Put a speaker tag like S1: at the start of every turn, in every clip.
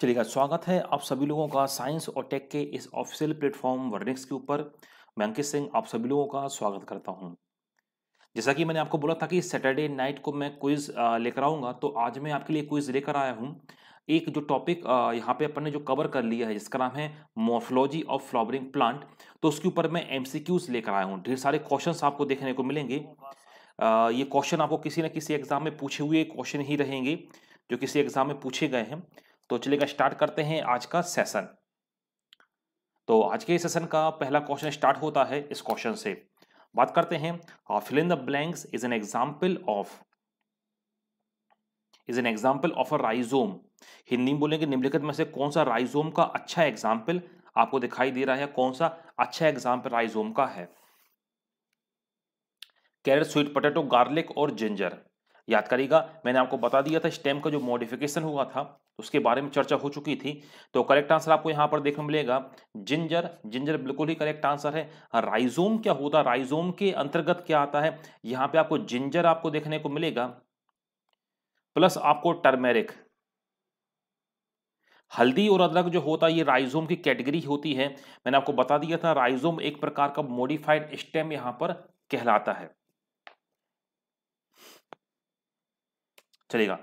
S1: चलिएगा स्वागत है आप सभी लोगों का साइंस और टेक के इस ऑफिशियल प्लेटफॉर्म वर्निक्स के ऊपर मैं अंकित सिंह आप सभी लोगों का स्वागत करता हूं जैसा कि मैंने आपको बोला था कि सैटरडे नाइट को मैं क्विज लेकर आऊँगा तो आज मैं आपके लिए क्विज लेकर आया हूँ एक जो टॉपिक यहाँ पे अपन ने जो कवर कर लिया है जिसका नाम है मोफोलॉजी ऑफ फ्लावरिंग प्लांट तो उसके ऊपर मैं एम लेकर आया हूँ ढेर सारे क्वेश्चन आपको देखने को मिलेंगे ये क्वेश्चन आपको किसी न किसी एग्जाम में पूछे हुए क्वेश्चन ही रहेंगे जो किसी एग्जाम में पूछे गए हैं तो चलेगा स्टार्ट करते हैं आज का सेशन तो आज के सेशन का पहला क्वेश्चन स्टार्ट होता है इस क्वेश्चन से बात करते हैं fill in the blanks is an example of is an example of a rhizome Hindi में बोलेंगे निम्नलिखित में से कौन सा राइजोम का अच्छा एग्जाम्पल आपको दिखाई दे रहा है कौन सा अच्छा एग्जाम्पल राइजोम का है कैरेट स्वीट पोटेटो गार्लिक और जिंजर याद करेगा मैंने आपको बता दिया था स्टेम का जो मॉडिफिकेशन हुआ था उसके बारे में चर्चा हो चुकी थी तो करेक्ट आंसर आपको यहाँ पर देखने मिलेगा जिंजर जिंजर बिल्कुल ही करेक्ट आंसर है राइजोम क्या होता है राइजोम के अंतर्गत क्या आता है यहाँ पे आपको जिंजर आपको देखने को मिलेगा प्लस आपको टर्मेरिक हल्दी और अदरक जो होता है ये राइजोम की कैटेगरी होती है मैंने आपको बता दिया था राइजोम एक प्रकार का मॉडिफाइड स्टेम यहाँ पर कहलाता है चलेगा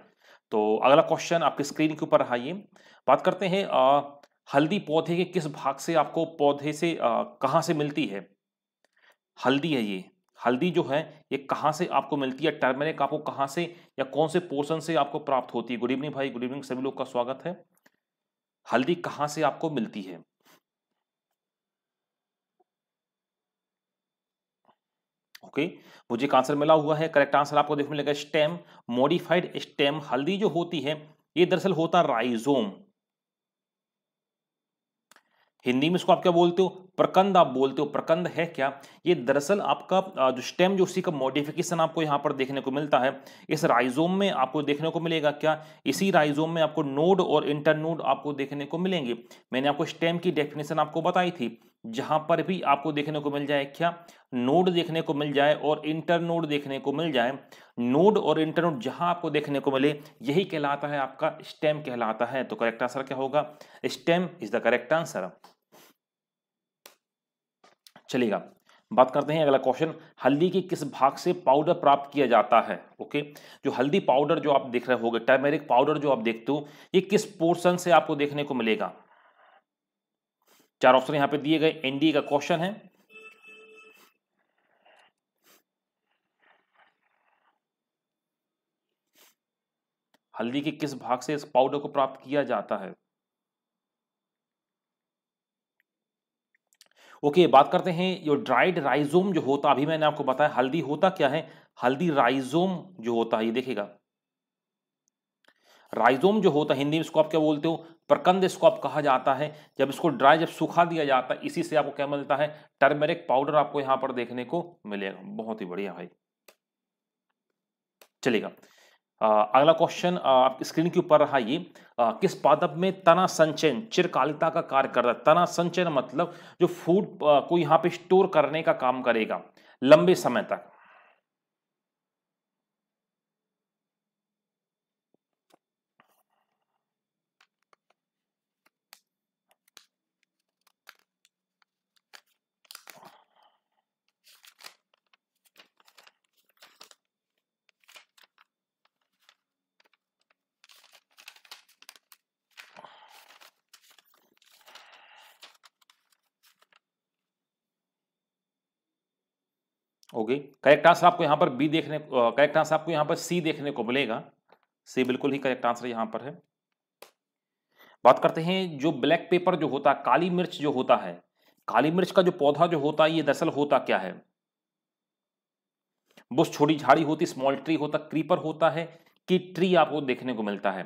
S1: तो अगला क्वेश्चन आपके स्क्रीन के ऊपर रहा ये बात करते हैं हल्दी पौधे के किस भाग से आपको पौधे से कहाँ से मिलती है हल्दी है ये हल्दी जो है ये कहाँ से आपको मिलती है टर्मेरिक आपको कहाँ से या कौन से पोर्शन से आपको प्राप्त होती है गुड इवनिंग भाई गुड इवनिंग सभी लोग का स्वागत है हल्दी कहाँ से आपको मिलती है ओके मुझे एक आंसर मिला हुआ है करेक्ट आंसर आपको देखने मिलेगा स्टेम मॉडिफाइड स्टेम हल्दी जो होती है ये दरअसल होता है राइजोम हिंदी में इसको आप क्या बोलते हो प्रकंद आप बोलते हो प्रकंद है क्या ये दरअसल आपका जो स्टेम जो उसी का मॉडिफिकेशन आपको यहाँ पर देखने को मिलता है इस राइजोम में आपको देखने को मिलेगा क्या इसी राइजोम में आपको नोड और इंटरनोड आपको देखने को मिलेंगे मैंने आपको स्टेम की डेफिनेशन आपको बताई थी जहां पर भी आपको देखने को मिल जाए क्या नोड देखने को मिल जाए और इंटरनोड देखने को मिल जाए नोड और इंटरनोड जहां आपको देखने को मिले यही कहलाता है आपका स्टेम कहलाता है तो करेक्ट आंसर क्या होगा stem is the correct answer चलेगा बात करते हैं अगला क्वेश्चन हल्दी के किस भाग से पाउडर प्राप्त किया जाता है ओके जो हल्दी पाउडर जो आप देख रहे होगे टर्मेरिक पाउडर जो आप देखते हो ये किस पोर्शन से आपको देखने को मिलेगा चार ऑप्शन यहां पे दिए गए एनडीए का क्वेश्चन है हल्दी के किस भाग से इस पाउडर को प्राप्त किया जाता है ओके बात करते हैं ये ड्राइड राइजोम जो होता अभी मैंने आपको बताया हल्दी होता क्या है हल्दी राइजोम जो होता है ये देखेगा राइजोम जो होता है हिंदी में इसको आप क्या बोलते हो प्रकंद इसको आप कहा जाता है जब इसको ड्राई जब सूखा दिया जाता है इसी से आपको क्या मिलता है टर्मेरिक पाउडर आपको यहां पर देखने को मिलेगा बहुत ही बढ़िया भाई चलेगा अगला क्वेश्चन आपकी स्क्रीन के ऊपर रहा ये आ, किस पादप में तना संचयन चिरकालिता का कार्य कर रहा है तना संचयन मतलब जो फूड को यहाँ पे स्टोर करने का काम करेगा लंबे समय तक करेक्ट आंसर आपको यहाँ पर बी देखने करेक्ट आंसर आपको यहाँ पर सी देखने को मिलेगा सी बिल्कुल ही करेक्ट आंसर यहाँ पर है बात करते हैं जो ब्लैक पेपर जो होता है काली मिर्च जो होता है काली मिर्च का जो पौधा जो होता है ये दरअसल होता क्या है बुश छोटी झाड़ी होती स्मॉल ट्री होता क्रीपर होता है कि ट्री आपको देखने को मिलता है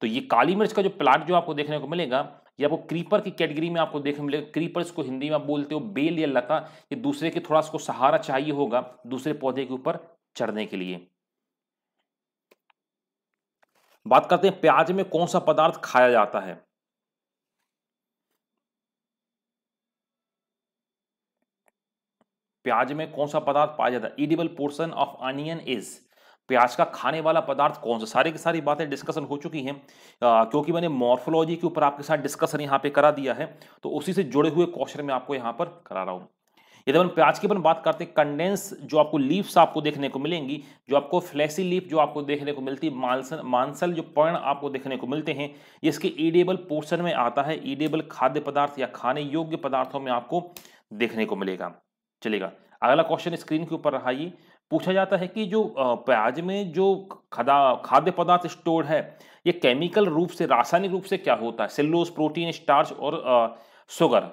S1: तो ये काली मिर्च का जो प्लांट जो आपको देखने को मिलेगा या वो क्रीपर की कैटेगरी में आपको देखने मिलेगा क्रीपर इसको हिंदी में आप बोलते हो बेल या लता ये दूसरे के थोड़ा उसको सहारा चाहिए होगा दूसरे पौधे के ऊपर चढ़ने के लिए बात करते हैं प्याज में कौन सा पदार्थ खाया जाता है प्याज में कौन सा पदार्थ पाया जाता है edible portion of onion is प्याज का खाने वाला पदार्थ कौन सा सारी की सारी बातें डिस्कशन हो चुकी हैं क्योंकि मैंने मॉर्फोलॉजी के ऊपर आपके साथ डिस्कशन यहाँ पे करा दिया है तो उसी से जुड़े हुए क्वेश्चन में आपको यहाँ पर करा रहा हूँ यदि हम प्याज की अपन बात करते हैं कंडेंस जो आपको लीव्स आपको देखने को मिलेंगी जो आपको फ्लैसी लीफ जो आपको देखने को मिलती है मानसल जो पर्ण आपको देखने को मिलते हैं ये इसके ईडेबल पोर्शन में आता है ईडेबल खाद्य पदार्थ या खाने योग्य पदार्थों में आपको देखने को मिलेगा चलेगा अगला क्वेश्चन स्क्रीन के ऊपर रहा ये पूछा जाता है कि जो प्याज में जो खदा खाद्य पदार्थ स्टोर है ये केमिकल रूप से रासायनिक रूप से क्या होता है सेल्लोस प्रोटीन स्टार्च और शुगर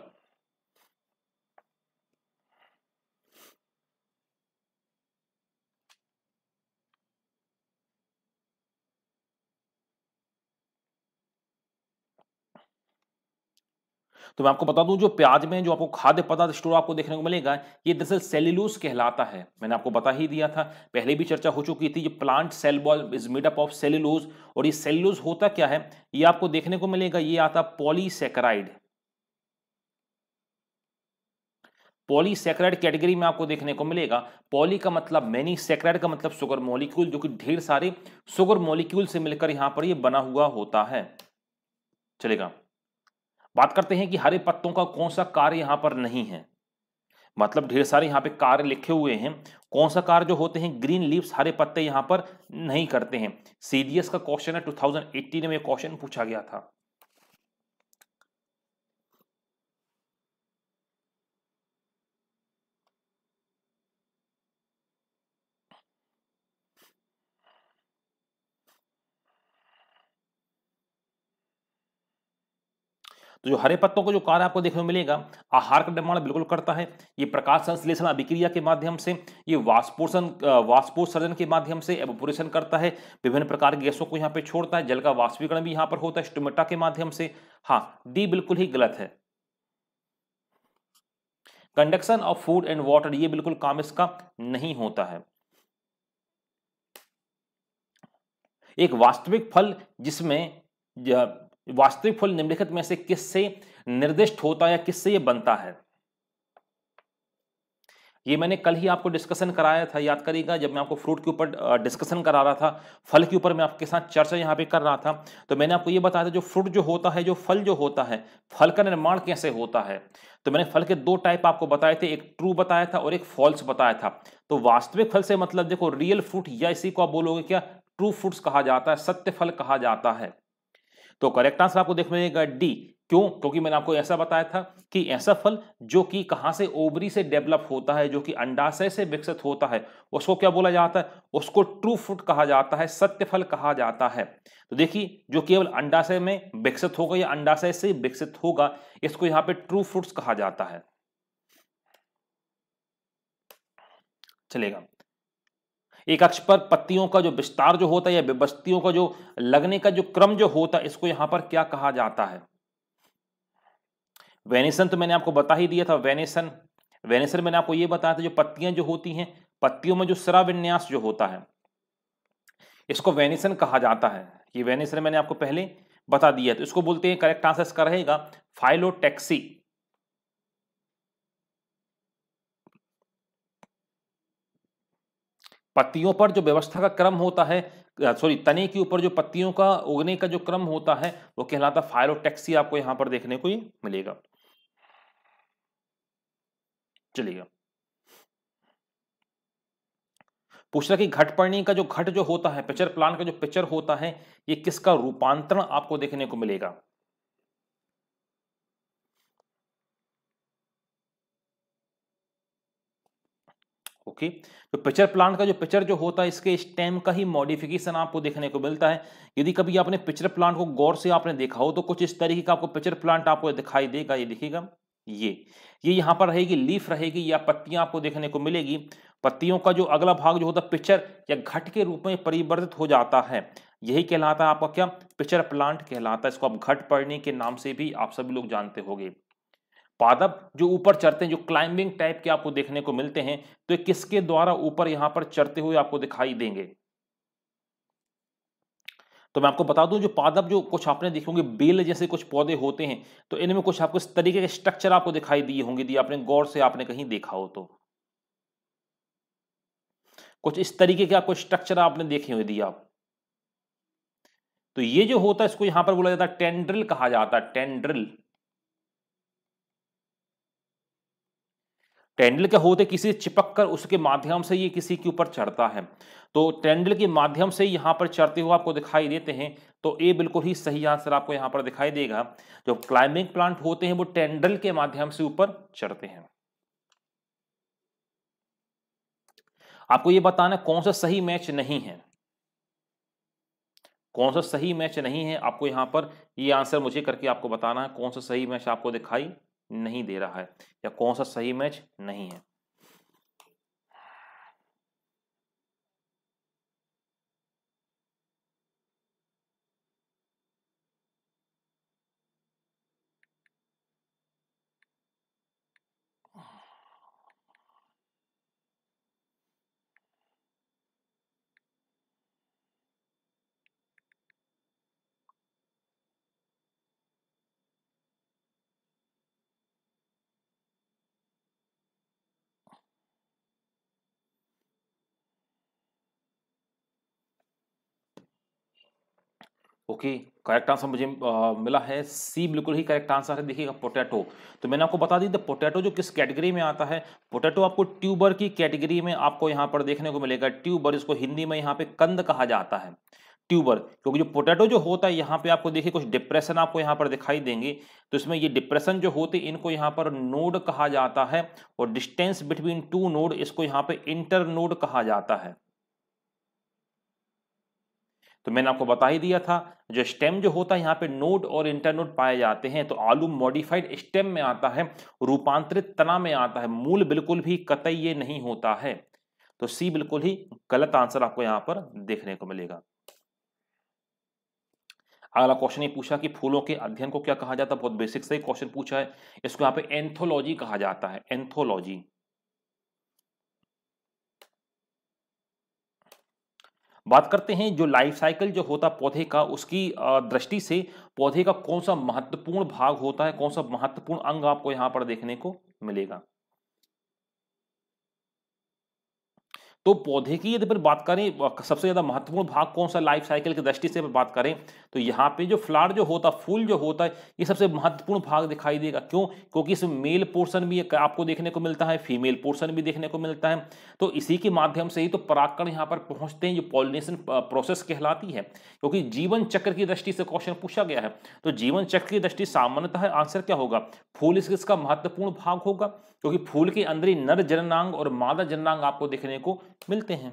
S1: तो मैं आपको बता दूं जो प्याज में जो आपको खाद्य पदार्थ स्टोर आपको देखने को मिलेगा ये दरअसल सेल्यूलोस कहलाता है मैंने आपको बता ही दिया था पहले भी चर्चा हो चुकी थी ये plant cell wall is up of cellulose और ये सेल्यूलोस होता क्या है ये आपको देखने को मिलेगा ये आता पॉलीसेक्राइड पॉलीसेक्राइड कैटेगरी में आपको देखने को मिलेगा पॉली का मतलब मैनी सेक्राइड का मतलब सुगर मॉलिक्यूल जो कि ढेर सारे सुगर मॉलिक्यूल से मिलकर यहां पर ये बना हुआ होता है चलेगा बात करते हैं कि हरे पत्तों का कौन सा कार्य यहाँ पर नहीं है मतलब ढेर सारे यहाँ पे कार्य लिखे हुए हैं कौन सा कार्य जो होते हैं ग्रीन लीव्स हरे पत्ते यहाँ पर नहीं करते हैं सीडीएस का क्वेश्चन है 2018 में क्वेश्चन पूछा गया था तो जो हरे पत्तों को जो कार्य आपको देखने को मिलेगा आहार का निर्माण बिल्कुल करता है ये प्रकाश संश्लेषण अभिक्रिया के माध्यम से ये वाष्पोषण वाष्पोत्सर्जन के माध्यम से एवोपोरेशन करता है विभिन्न प्रकार के गैसों को यहाँ पे छोड़ता है जल का वाष्पीकरण भी यहाँ पर होता है स्टोमेटा के माध्यम से हाँ डी बिल्कुल ही गलत है conduction of food and water ये बिल्कुल काम इसका नहीं होता है एक वास्तविक फल जिसमें वास्तविक फल निम्नलिखित में से किससे निर्दिष्ट होता है या किससे ये बनता है ये मैंने कल ही आपको डिस्कशन कराया था याद करिएगा जब मैं आपको फ्रूट के ऊपर डिस्कशन करा रहा था फल के ऊपर मैं आपके साथ चर्चा यहाँ पे कर रहा था तो मैंने आपको ये बताया था जो फ्रूट जो होता है जो फल जो होता है फल का निर्माण कैसे होता है तो मैंने फल के दो टाइप आपको बताए थे एक ट्रू बताया था और एक फॉल्स बताया था तो वास्तविक फल से मतलब देखो रियल फ्रूट या इसी को आप बोलोगे क्या ट्रू फ्रूट्स कहा जाता है सत्य फल कहा जाता है तो करेक्ट आंसर आपको देखने मिलेगा डी क्यों क्योंकि मैंने आपको ऐसा बताया था कि ऐसा फल जो कि कहां से ओबरी से डेवलप होता है जो कि अंडाशय से विकसित होता है उसको क्या बोला जाता है उसको ट्रू फ्रूट कहा जाता है सत्य फल कहा जाता है तो देखिए जो केवल अंडाशय में विकसित होगा या अंडाशय से विकसित होगा इसको यहां पे ट्रू फ्रूट्स कहा जाता है चलेगा एक अक्ष पर पत्तियों का जो विस्तार जो होता है या बस्तियों का जो लगने का जो क्रम जो होता है इसको यहां पर क्या कहा जाता है वेनेसन तो मैंने आपको बता ही दिया था वेनेसन वेनेसन मैंने आपको यह बताया था जो पत्तियां जो होती हैं पत्तियों में जो सरा विन्यास जो होता है इसको वेनेसन कहा जाता है ये वेनेसन मैंने आपको पहले बता दिया तो इसको बोलते हैं करेक्ट आंसर इसका रहेगा फाइलोटैक्सी पत्तियों पर जो व्यवस्था का क्रम होता है सॉरी तने के ऊपर जो पत्तियों का उगने का जो क्रम होता है वो कहलाता फायरोटेक्सी आपको यहां पर देखने को ही मिलेगा चलिएगा पूछ रहा कि घटपर्णी का जो घट जो होता है पिक्चर प्लान का जो पिक्चर होता है ये किसका रूपांतरण आपको देखने को मिलेगा ओके तो पिक्चर प्लांट का जो पिक्चर जो होता है इसके स्टेम का ही मॉडिफिकेशन आपको देखने को मिलता है यदि कभी आपने पिक्चर प्लांट को गौर से आपने देखा हो तो कुछ इस तरीके का आपको पिक्चर प्लांट आपको दिखाई देगा ये देखिएगा ये ये यहाँ पर रहेगी लीफ रहेगी या पत्तियां आपको देखने को मिलेगी पत्तियों का जो अगला भाग जो होता है पिक्चर या घट के रूप में परिवर्तित हो जाता है यही कहलाता है आपका क्या पिक्चर प्लांट कहलाता है इसको आप घट पढ़ने के नाम से भी आप सभी लोग जानते होंगे पादप जो ऊपर चढ़ते हैं जो क्लाइंबिंग टाइप के आपको देखने को मिलते हैं तो किसके द्वारा ऊपर यहां पर चढ़ते हुए आपको दिखाई देंगे तो मैं आपको बता दूं जो पादप जो कुछ आपने देखे होंगे बेल जैसे कुछ पौधे होते हैं तो इनमें कुछ आपको इस तरीके के स्ट्रक्चर आपको दिखाई दिए होंगे दिए आपने गौर से आपने कहीं देखा हो तो कुछ इस तरीके के आपको स्ट्रक्चर आपने देखे हुए दिए आप तो ये जो होता है इसको यहां पर बोला जाता है टेंड्रिल कहा जाता है टेंड्रिल टेंडल के होते किसी से चिपक कर उसके माध्यम से ये किसी के ऊपर चढ़ता है तो टेंडल के माध्यम से यहाँ पर चढ़ते हुए आपको दिखाई देते हैं तो ए बिल्कुल ही सही आंसर आपको यहाँ पर दिखाई देगा जो क्लाइंबिंग प्लांट होते हैं वो टेंडल के माध्यम से ऊपर चढ़ते हैं आपको ये बताना कौन सा सही मैच नहीं है कौन सा सही मैच नहीं है आपको यहाँ पर ये आंसर मुझे करके आपको बताना है कौन सा सही मैच आपको दिखाई नहीं दे रहा है या कौन सा सही मैच नहीं है ओके करेक्ट आंसर मुझे आ, मिला है सी बिल्कुल ही करेक्ट आंसर है देखिएगा पोटैटो तो मैंने आपको बता दी द पोटैटो जो किस कैटेगरी में आता है पोटैटो आपको ट्यूबर की कैटेगरी में आपको यहाँ पर देखने को मिलेगा ट्यूबर इसको हिंदी में यहाँ पे कंद कहा जाता है ट्यूबर क्योंकि जो पोटैटो जो होता है यहाँ पे आपको देखिए कुछ डिप्रेशन आपको यहाँ पर दिखाई देंगे तो इसमें ये डिप्रेशन जो होते इनको यहाँ पर नोड कहा जाता है और डिस्टेंस बिटवीन टू नोड इसको यहाँ पे इंटर नोड कहा जाता है तो मैंने आपको बता ही दिया था जो स्टेम जो होता है यहाँ पे नोड और इंटरनोड पाए जाते हैं तो आलू मॉडिफाइड स्टेम में आता है रूपांतरित तना में आता है मूल बिल्कुल भी कतई ये नहीं होता है तो सी बिल्कुल ही गलत आंसर आपको यहाँ पर देखने को मिलेगा अगला क्वेश्चन ये पूछा कि फूलों के अध्ययन को क्या कहा जाता है बहुत बेसिक से क्वेश्चन पूछा है इसको यहाँ पे एंथोलॉजी कहा जाता है एंथोलॉजी बात करते हैं जो लाइफ साइकिल जो होता पौधे का उसकी दृष्टि से पौधे का कौन सा महत्वपूर्ण भाग होता है कौन सा महत्वपूर्ण अंग आपको यहाँ पर देखने को मिलेगा तो पौधे की यदि बात करें सबसे ज़्यादा महत्वपूर्ण भाग कौन सा लाइफ साइकिल की दृष्टि से बात करें तो यहाँ पे जो फ्लावर जो होता है फूल जो होता है ये सबसे महत्वपूर्ण भाग दिखाई देगा क्यों क्योंकि इसमें मेल पोर्शन भी आपको देखने को मिलता है फीमेल पोर्सन भी देखने को मिलता है तो इसी के माध्यम से ही तो परागकण यहाँ पर पहुंचते हैं जो पॉलिनेशन प्रोसेस कहलाती है क्योंकि जीवन चक्र की दृष्टि से क्वेश्चन पूछा गया है तो जीवन चक्र की दृष्टि सामान्यतः आंसर क्या होगा फूल इसका महत्वपूर्ण भाग होगा क्योंकि फूल के अंदर ही नर जननांग और मादा जननांग आपको देखने को मिलते हैं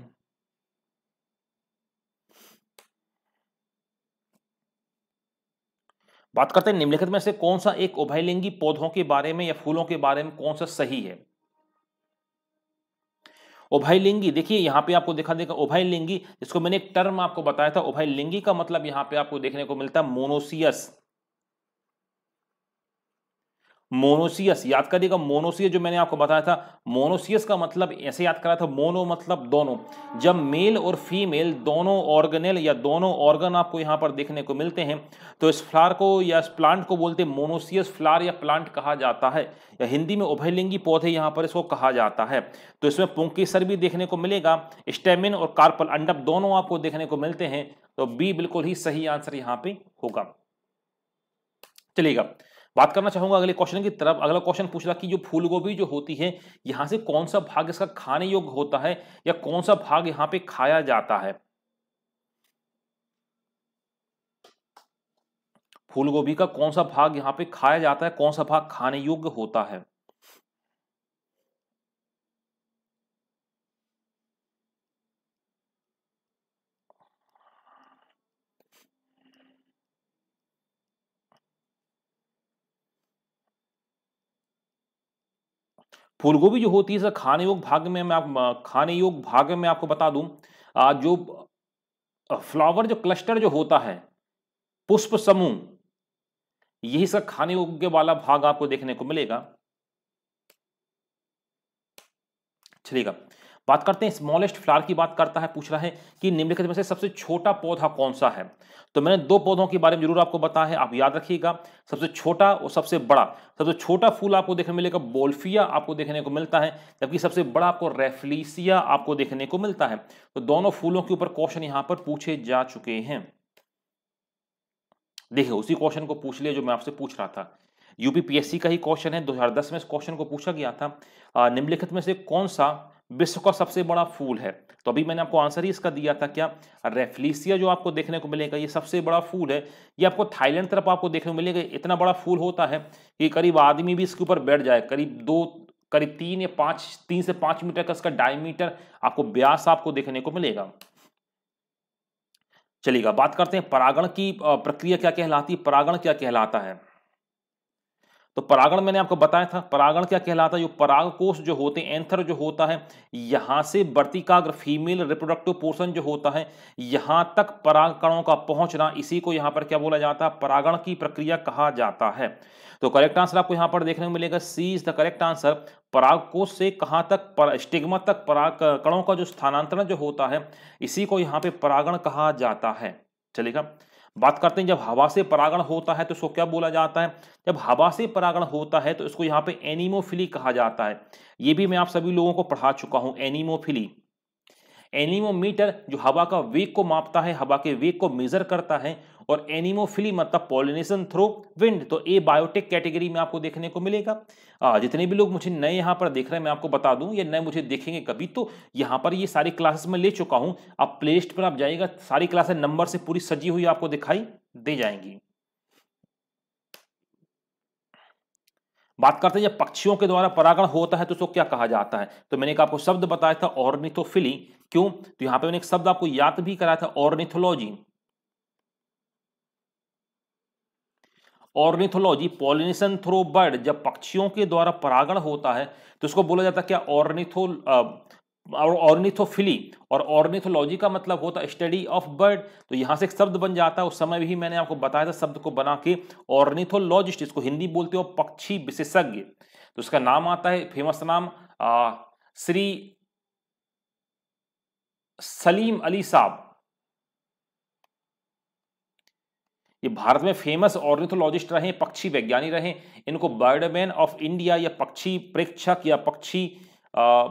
S1: बात करते हैं निम्नलिखित में से कौन सा एक उभयलिंगी पौधों के बारे में या फूलों के बारे में कौन सा सही है उभयलिंगी देखिए यहां पे आपको दिखा देगा उभयलिंगी जिसको मैंने एक टर्म आपको बताया था उभयलिंगी का मतलब यहां पे आपको देखने को मिलता है मोनोसियस मोनोसियस याद करिएगा मोनोसियस जो मैंने आपको बताया था मोनोसियस का मतलब ऐसे याद करा था मोनो मतलब दोनों जब मेल और फीमेल दोनों ऑर्गेनेल या दोनों ऑर्गन आपको यहाँ पर देखने को मिलते हैं तो इस फ्लार को या इस प्लांट को बोलते हैं मोनोसियस फ्लार या प्लांट कहा जाता है या हिंदी में उभयलिंगी पौधे यहाँ पर इसको कहा जाता है तो इसमें पुंकीसर भी देखने को मिलेगा स्टेमिन और कार्पल अंडप दोनों आपको देखने को मिलते हैं तो बी बिल्कुल ही सही आंसर यहाँ पे होगा चलिएगा बात करना चाहूंगा अगले क्वेश्चन की तरफ अगला क्वेश्चन पूछ रहा कि जो फूल गोभी जो होती है यहाँ से कौन सा भाग इसका खाने योग्य होता है या कौन सा भाग यहाँ पे खाया जाता है फूल गोभी का कौन सा भाग यहाँ पे खाया जाता है कौन सा भाग खाने योग्य होता है फूलगोभी जो होती है सर खाने योग भाग में मैं आप खाने योग भाग में आपको बता दूं जो फ्लावर जो क्लस्टर जो होता है पुष्प समूह यही सर खाने योग्य वाला भाग आपको देखने को मिलेगा चलिएगा बात करते हैं स्मॉलेस्ट फ्लावर की बात करता है पूछ रहा है कि निम्नलिखित में से सबसे छोटा पौधा कौन सा है तो मैंने दो पौधों के बारे में जरूर आपको बताया है आप याद रखिएगा सबसे छोटा और सबसे बड़ा सबसे छोटा फूल आपको देखने मिलेगा बोल्फिया आपको देखने को मिलता है जबकि सबसे बड़ा आपको रेफलीसिया आपको देखने को मिलता है तो दोनों फूलों के ऊपर क्वेश्चन यहाँ पर पूछे जा चुके हैं देखिए उसी क्वेश्चन को पूछ लिया जो मैं आपसे पूछ रहा था यूपीपीएससी का ही क्वेश्चन है 2010 में इस क्वेश्चन को पूछा गया था निम्नलिखित में से कौन सा विश्व का सबसे बड़ा फूल है तो अभी मैंने आपको आंसर ही इसका दिया था क्या रेफ्लिसिया जो आपको देखने को मिलेगा ये सबसे बड़ा फूल है ये आपको थाईलैंड तरफ आपको देखने को मिलेगा इतना बड़ा फूल होता है कि करीब आदमी भी इसके ऊपर बैठ जाए करीब दो करीब तीन या पाँच तीन से पाँच मीटर का इसका डायमीटर आपको ब्यास आपको देखने को मिलेगा चलिएगा बात करते हैं परागण की प्रक्रिया क्या कहलाती है परागण क्या कहलाता है तो परागण मैंने आपको बताया था परागण क्या कहलाता है जो पराग कोष जो होते हैं एंथर जो होता है यहाँ से वर्तिकाग्र फीमेल रिप्रोडक्टिव पोर्शन जो होता है यहाँ तक परागकणों का पहुंचना इसी को यहाँ पर क्या बोला जाता है परागण की प्रक्रिया कहा जाता है तो करेक्ट आंसर आपको यहाँ पर देखने को मिलेगा C is the correct answer पराग कोष से कहाँ तक पर, स्टिग्मा तक पराग कणों का जो स्थानांतरण जो होता है इसी को यहाँ पे परागण कहा जाता है चलेगा बात करते हैं जब हवा से परागण होता है तो इसको क्या बोला जाता है जब हवा से परागण होता है तो इसको यहाँ पे एनिमोफिली कहा जाता है ये भी मैं आप सभी लोगों को पढ़ा चुका हूँ एनिमोफिली एनिमोमीटर जो हवा का वेग को मापता है हवा के वेग को मेजर करता है और एनिमोफिली मतलब पॉलिनेशन थ्रो विंड तो ए बायोटेक कैटेगरी में आपको देखने को मिलेगा आ, जितने भी लोग मुझे नए यहाँ पर देख रहे हैं मैं आपको बता दूं या नए मुझे देखेंगे कभी तो यहाँ पर ये सारी क्लासेस में ले चुका हूँ आप प्ले पर आप जाइएगा सारी क्लासेस नंबर से पूरी सजी हुई आपको दिखाई दे जाएंगी बात करते हैं जब पक्षियों के द्वारा परागण होता है तो उसको क्या कहा जाता है तो मैंने आपको शब्द बताया था ऑर्निथोफिली क्यों तो यहाँ पे मैंने एक शब्द आपको याद भी कराया था ornithology ornithology pollination through bird जब पक्षियों के द्वारा परागण होता है तो उसको बोला जाता है क्या ऑर्निथो uh, और ऑर्निथोफिली और ऑर्निथोलॉजी का मतलब होता है स्टडी ऑफ बर्ड तो यहाँ से एक शब्द बन जाता है उस समय भी मैंने आपको बताया था शब्द को बना के ऑर्निथोलॉजिस्ट इसको हिंदी बोलते हो पक्षी विशेषज्ञ तो उसका नाम आता है फेमस नाम आ, uh, श्री सलीम अली साहब ये भारत में फेमस ऑर्निथोलॉजिस्ट रहे पक्षी वैज्ञानिक रहे इनको बर्डमैन ऑफ इंडिया या पक्षी प्रेक्षक या पक्षी आ,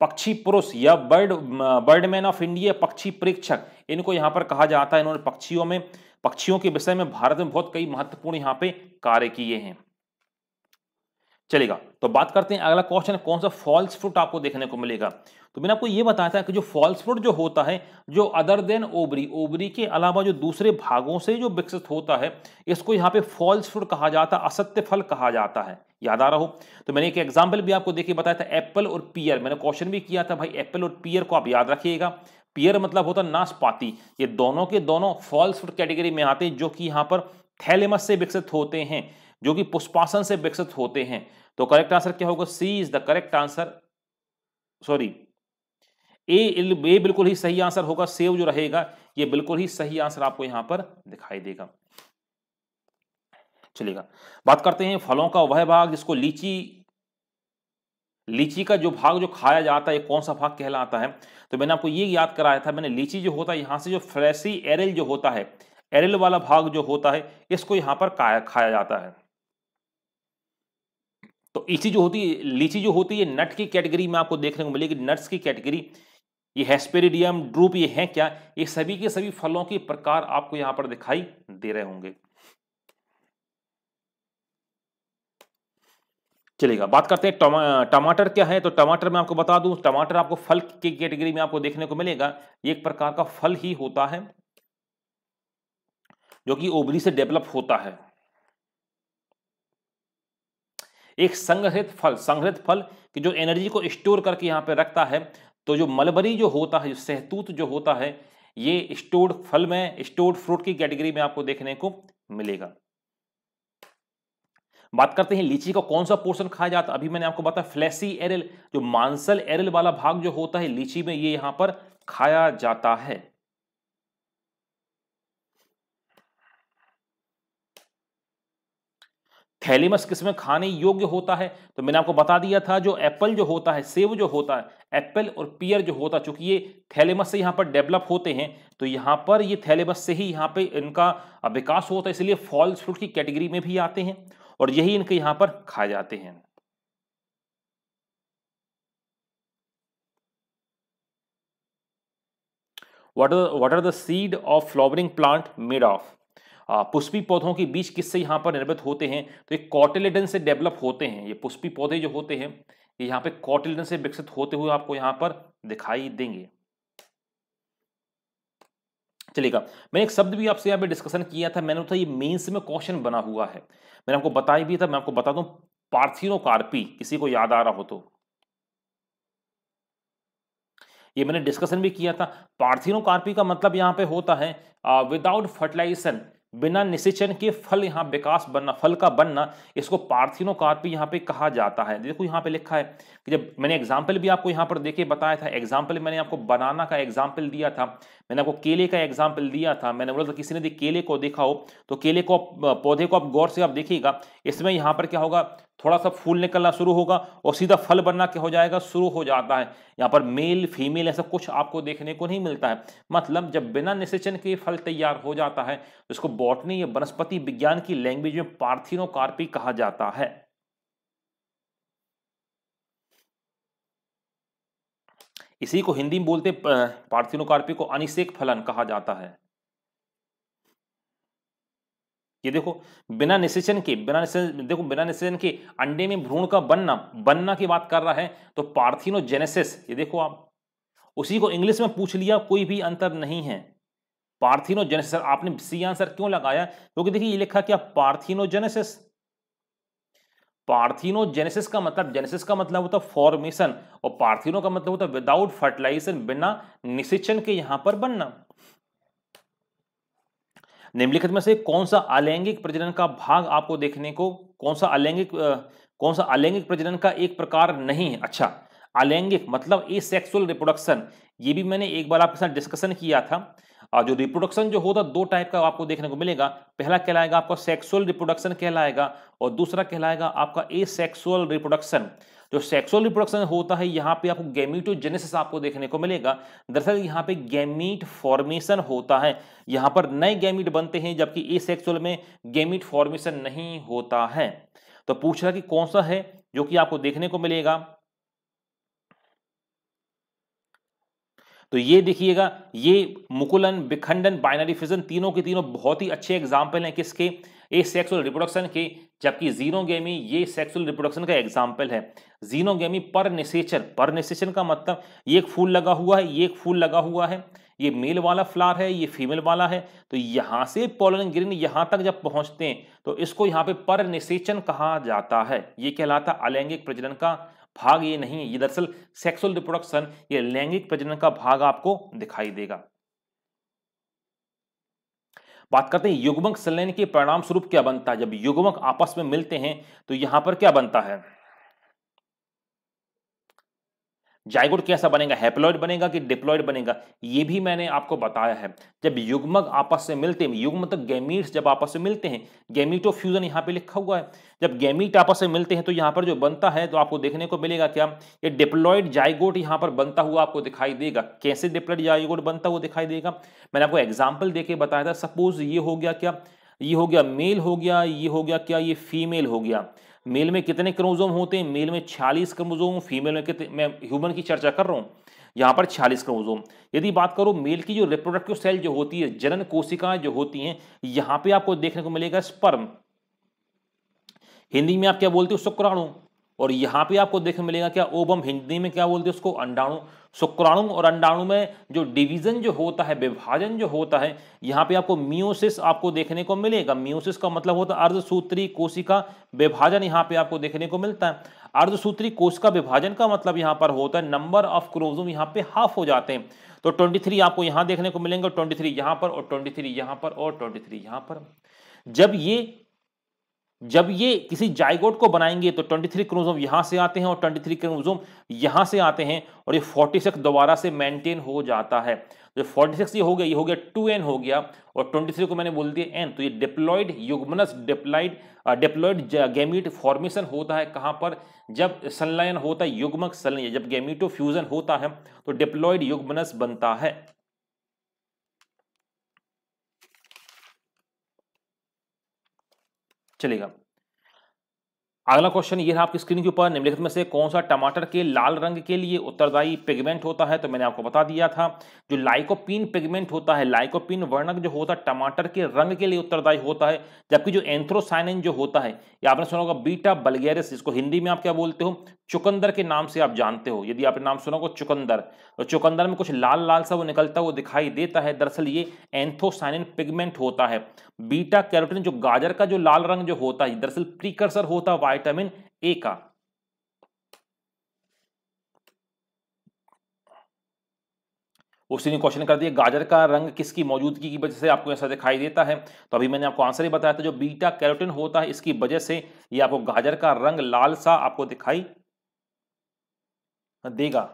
S1: पक्षी पुरुष या बर्ड बर्डमैन ऑफ इंडिया पक्षी प्रेक्षक इनको यहाँ पर कहा जाता है इन्होंने पक्षियों में पक्षियों के विषय में भारत में बहुत कई महत्वपूर्ण यहाँ पे कार्य किए हैं चलेगा तो बात करते हैं अगला क्वेश्चन कौन सा फॉल्स फ्रूट आपको देखने को मिलेगा तो मैंने आपको ये बताया था कि जो फॉल्स फ्रूट जो होता है जो अदर देन ओबरी ओबरी के अलावा जो दूसरे भागों से जो विकसित होता है इसको यहाँ पे फॉल्स फ्रूट कहा जाता है असत्य फल कहा जाता है याद आ रहा हो तो मैंने एक एग्जाम्पल भी आपको देखिए बताया था एप्पल और पियर मैंने क्वेश्चन भी किया था भाई एप्पल और पियर को आप याद रखिएगा पियर मतलब होता है नाशपाती ये दोनों के दोनों फॉल्स फ्रूट कैटेगरी में आते हैं जो कि यहाँ पर थैलेमस से विकसित होते हैं जो कि पुष्पासन से विकसित होते हैं तो करेक्ट आंसर क्या होगा C is the correct answer sorry A A बिल्कुल ही सही आंसर होगा सेव जो रहेगा ये बिल्कुल ही सही आंसर आपको यहां पर दिखाई देगा चलेगा बात करते हैं फलों का वह भाग जिसको लीची लीची का जो भाग जो खाया जाता है कौन सा भाग कहलाता है तो मैंने आपको ये याद कराया था मैंने लीची जो होता है यहां से जो फ्रेशी एरल जो होता है एरल वाला भाग जो होता है इसको यहां पर खाया जाता है तो इसी जो होती है लीची जो होती है नट की कैटेगरी में आपको देखने को मिलेगी नट्स की कैटेगरी ये हेस्पेरिडियम ड्रूप ये हैं क्या ये सभी के सभी फलों के प्रकार आपको यहां पर दिखाई दे रहे होंगे चलेगा बात करते हैं टमाटर क्या है तो टमाटर में आपको बता दूं टमाटर आपको फल की कैटेगरी में आपको देखने को मिलेगा ये एक प्रकार का फल ही होता है जो कि ओबरी से डेवलप होता है एक संग्रहित फल संग्रहित फल कि जो एनर्जी को स्टोर करके यहाँ पे रखता है तो जो मलबरी जो होता है जो सहतूत जो होता है ये स्टोर्ड फल में स्टोर्ड फ्रूट की कैटेगरी में आपको देखने को मिलेगा बात करते हैं लीची का कौन सा पोर्शन खाया जाता है अभी मैंने आपको बताया फ्लैसी एरल जो मांसल एरल वाला भाग जो होता है लीची में ये यहां पर खाया जाता है थैलीमस किसमें खाने योग्य होता है तो मैंने आपको बता दिया था जो एप्पल जो होता है सेब जो होता है एप्पल और पियर जो होता है चूंकि ये थैलेमस से यहाँ पर डेवलप होते हैं तो यहाँ पर ये थैलेमस से ही यहाँ पे इनका विकास होता है इसलिए फॉल्स फ्रूट की कैटेगरी में भी आते हैं और यही इनके यहाँ पर खाए जाते हैं what are the seed of flowering plant made of पुष्पी पौधों के बीज किससे यहाँ पर निर्मित होते हैं तो ये कॉटिलेडन से डेवलप होते हैं ये पुष्पी पौधे जो होते हैं ये यहाँ पे कॉटिलेडन से विकसित होते हुए आपको यहाँ पर दिखाई देंगे चलेगा मैंने एक शब्द भी आपसे यहाँ पे डिस्कशन किया था मैंने ये मेंस में क्वेश्चन बना हुआ है मैंने आपको बताया भी था मैं आपको बता दू पार्थिनोकार्पी किसी को याद आ रहा हो तो ये मैंने डिस्कशन भी किया था पार्थिनोकार्पी का मतलब यहाँ पे होता है विदाउट फर्टिलाइजेशन बिना निषेचन के फल यहाँ विकास बनना फल का बनना इसको पार्थिनोकार्पी यहाँ पे कहा जाता है देखो यहाँ पे लिखा है कि जब मैंने एग्जाम्पल भी आपको यहाँ पर देखे बताया था एग्जाम्पल मैंने आपको बनाना का एग्जाम्पल दिया था मैंने आपको केले का एग्जाम्पल दिया था मैंने बोला था किसी ने केले को देखा हो तो केले को पौधे को आप गौर से आप देखिएगा इसमें यहाँ पर क्या होगा थोड़ा सा फूल निकलना शुरू होगा और सीधा फल बनना क्या हो जाएगा शुरू हो जाता है यहाँ पर मेल फीमेल ऐसा कुछ आपको देखने को नहीं मिलता है मतलब जब बिना निषेचन के फल तैयार हो जाता है तो इसको बॉटनी या वनस्पति विज्ञान की लैंग्वेज में पार्थिनोकार्पी कहा जाता है इसी को हिंदी में बोलते पार्थिनोकार्पी को अनिसेक फलन कहा जाता है ये देखो बिना निषेचन के बिना देखो बिना निषेचन के अंडे में भ्रूण का बनना बनना की बात कर रहा है तो पार्थिनोजेनेसिस ये देखो आप उसी को इंग्लिश में पूछ लिया कोई भी अंतर नहीं है पार्थिनोजेनेसिस आपने सी आंसर क्यों लगाया क्योंकि देखिए ये लिखा क्या पार्थिनोजेनेसिस पार्थिनो जेनेसिस का मतलब जेनेसिस का मतलब होता है फॉर्मेशन और पार्थिनो का मतलब होता है विदाउट फर्टिलाइजेशन बिना निषेचन के यहां पर बनना निम्नलिखित में से कौन सा अलैंगिक प्रजनन का भाग आपको देखने को कौन सा अलैंगिक कौन सा अलैंगिक प्रजनन का एक प्रकार नहीं है अच्छा अलैंगिक मतलब ए सेक्सुअल रिप्रोडक्शन ये भी मैंने एक बार आपके साथ डिस्कशन किया था और जो रिप्रोडक्शन जो है दो टाइप का आपको देखने को मिलेगा पहला कहलाएगा आपका सेक्सुअल रिप्रोडक्शन कहलाएगा और दूसरा कहलाएगा आपका ए सेक्सुअल रिप्रोडक्शन जो सेक्सुअल रिप्रोडक्शन होता है यहाँ पे आपको जेनेसिस आपको देखने को मिलेगा दरअसल यहाँ पे गेमिट फॉर्मेशन होता है यहाँ पर नए गेमिट बनते हैं जबकि ए सेक्सुअल में गेमिट फॉर्मेशन नहीं होता है तो पूछ रहा कि कौन सा है जो कि आपको देखने को मिलेगा तो ये देखिएगा ये मुकुलन विखंडन बाइनरी फिजन तीनों के तीनों बहुत ही अच्छे एग्जाम्पल हैं किसके ए सेक्सुअल रिप्रोडक्शन के जबकि जीनोगेमी ये सेक्सुअल रिप्रोडक्शन का एग्जाम्पल है जीनोगेमी पर निशेचन पर निशेचन का मतलब ये एक फूल लगा हुआ है ये एक फूल लगा हुआ है ये मेल वाला फ्लावर है ये फीमेल वाला है तो यहाँ से पोलन ग्रीन यहाँ तक जब पहुँचते हैं तो इसको यहाँ पे पर निशेचन कहा जाता है ये कहलाता अलैंगिक प्रजनन का भाग ये नहीं है ये दरअसल सेक्सुअल रिप्रोडक्शन ये लैंगिक प्रजनन का भाग आपको दिखाई देगा बात करते हैं युग्मक संलयन के परिणाम स्वरूप क्या बनता है जब युग्मक आपस में मिलते हैं तो यहां पर क्या बनता है जायगोट कैसा बनेगा हैप्लॉइड बनेगा कि डिप्लॉइड बनेगा ये भी मैंने आपको बताया है जब युग्मक आपस से मिलते हैं युग्म तक गैमीट्स जब आपस से मिलते हैं गैमीटो फ्यूजन यहाँ पे लिखा हुआ है जब गैमीट आपस से मिलते हैं तो यहाँ पर जो बनता है तो आपको देखने को मिलेगा क्या ये डिप्लॉयड जायगोट यहाँ पर बनता हुआ आपको दिखाई देगा कैसे डिप्लॉयड जायगोट बनता हुआ दिखाई देगा मैंने आपको एग्जाम्पल दे बताया था सपोज ये हो गया क्या ये हो गया मेल हो गया ये हो गया क्या ये फीमेल हो गया मेल में कितने क्रोमोजोम होते हैं मेल में छियालीस क्रोमोजोम फीमेल में कितने मैं ह्यूमन की चर्चा कर रहा हूँ यहाँ पर छियालीस क्रोमोजोम यदि बात करो मेल की जो रिप्रोडक्टिव सेल जो होती है जनन कोशिकाएं जो होती हैं यहाँ पे आपको देखने को मिलेगा स्पर्म हिंदी में आप क्या बोलते हो शुक्राणु और यहाँ पे आपको देखने मिलेगा क्या ओबम हिंदी में क्या बोलते हैं उसको अंडाणु शुक्राणु और अंडाणु में जो डिवीजन जो होता है विभाजन जो होता है यहाँ पे आपको मियोसिस आपको देखने को मिलेगा मियोसिस का मतलब होता है अर्धसूत्री कोशिका विभाजन यहाँ पे आपको देखने को मिलता है अर्धसूत्री कोशिका विभाजन का मतलब यहाँ पर होता है नंबर ऑफ क्रोमोसोम यहाँ पे हाफ हो जाते हैं तो ट्वेंटी आपको यहाँ देखने को मिलेंगे ट्वेंटी थ्री यहाँ पर और ट्वेंटी थ्री पर और ट्वेंटी थ्री पर जब ये जब ये किसी जाइगोट को बनाएंगे तो 23 क्रोजोम यहां से आते हैं और 23 क्रोजोम यहां से आते हैं और ये 46 दोबारा से मेंटेन हो जाता है तो 46 ये हो गया ये हो गया 2n हो गया और 23 को मैंने बोल दिया एन तो ये डिप्लॉइड युगमनस डिप्लाइड डिप्लॉइड गैमीट फॉर्मेशन होता है कहाँ पर जब संलयन होता है युगमक संलयन जब गेमिटो फ्यूजन होता है तो डिप्लॉइड युगमनस बनता है चलेगा अगला क्वेश्चन ये रहा आपकी स्क्रीन के ऊपर निम्नलिखित में से कौन सा टमाटर के लाल रंग के लिए उत्तरदायी पिगमेंट होता है तो मैंने आपको बता दिया था जो लाइकोपिन पिगमेंट होता है लाइकोपिन वर्णक जो होता है टमाटर के रंग के लिए उत्तरदायी होता है जबकि जो एंथ्रोसाइनिन जो होता है या आपने सुना होगा बीटा बल्गेरिस जिसको हिंदी में आप क्या बोलते हो चुकंदर के नाम से आप जानते हो यदि आपने नाम सुना हो चुकंदर तो चुकंदर में कुछ लाल लाल सा वो निकलता है वो दिखाई देता है दरअसल ये एंथोसाइनिन पिगमेंट होता है बीटा कैरोटीन जो गाजर का जो लाल रंग जो होता है दरअसल प्रीकर्सर होता है वाइटामिन ए का उसी ने क्वेश्चन कर दिया गाजर का रंग किसकी मौजूदगी की वजह से आपको ऐसा दिखाई देता है तो अभी मैंने आपको आंसर ही बताया था जो बीटा कैरोटिन होता है इसकी वजह से ये आपको गाजर का रंग लाल सा आपको दिखाई देगा